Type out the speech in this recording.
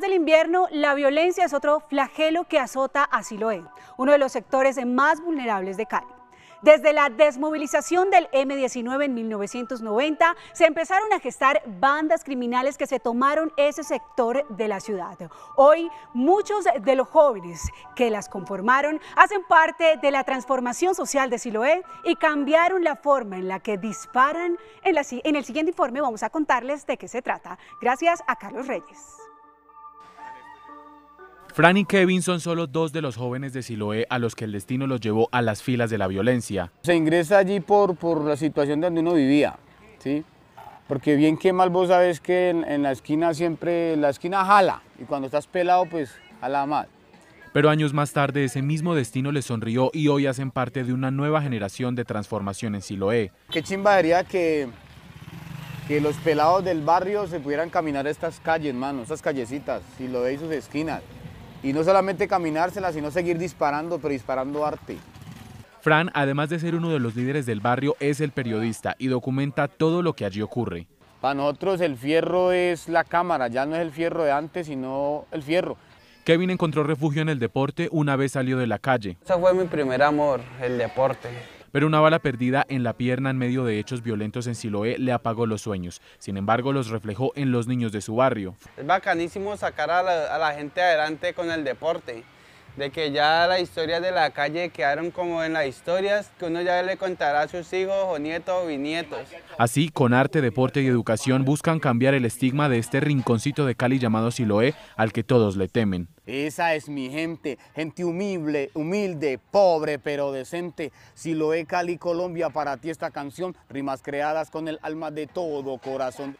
del invierno, la violencia es otro flagelo que azota a Siloé, uno de los sectores más vulnerables de Cali. Desde la desmovilización del M-19 en 1990, se empezaron a gestar bandas criminales que se tomaron ese sector de la ciudad. Hoy, muchos de los jóvenes que las conformaron hacen parte de la transformación social de Siloé y cambiaron la forma en la que disparan. En, en el siguiente informe vamos a contarles de qué se trata. Gracias a Carlos Reyes. Fran y Kevin son solo dos de los jóvenes de Siloé a los que el destino los llevó a las filas de la violencia. Se ingresa allí por, por la situación donde uno vivía, ¿sí? Porque bien que mal vos sabes que en, la esquina siempre, la esquina jala, y cuando estás pelado pues jala mal. Pero años más tarde ese mismo destino les sonrió y hoy hacen parte de una nueva generación de transformación en Siloé. Qué chimba que, que los pelados del barrio se pudieran caminar estas calles, mano, estas callecitas, Siloé y sus esquinas. Y no solamente caminársela, sino seguir disparando, pero disparando arte. Fran, además de ser uno de los líderes del barrio, es el periodista y documenta todo lo que allí ocurre. Para nosotros el fierro es la cámara, ya no es el fierro de antes, sino el fierro. Kevin encontró refugio en el deporte una vez salió de la calle. Ese fue mi primer amor, el deporte. Pero una bala perdida en la pierna en medio de hechos violentos en Siloé le apagó los sueños. Sin embargo, los reflejó en los niños de su barrio. Es bacanísimo sacar a la, gente adelante con el deporte de que ya las historias de la calle quedaron como en las historias que uno ya le contará a sus hijos o nietos o bisnietos. Así, con arte, deporte y educación buscan cambiar el estigma de este rinconcito de Cali llamado Siloé al que todos le temen. Esa es mi gente, gente humilde, humilde, pobre pero decente. Siloé Cali Colombia para ti esta canción, rimas creadas con el alma de todo corazón.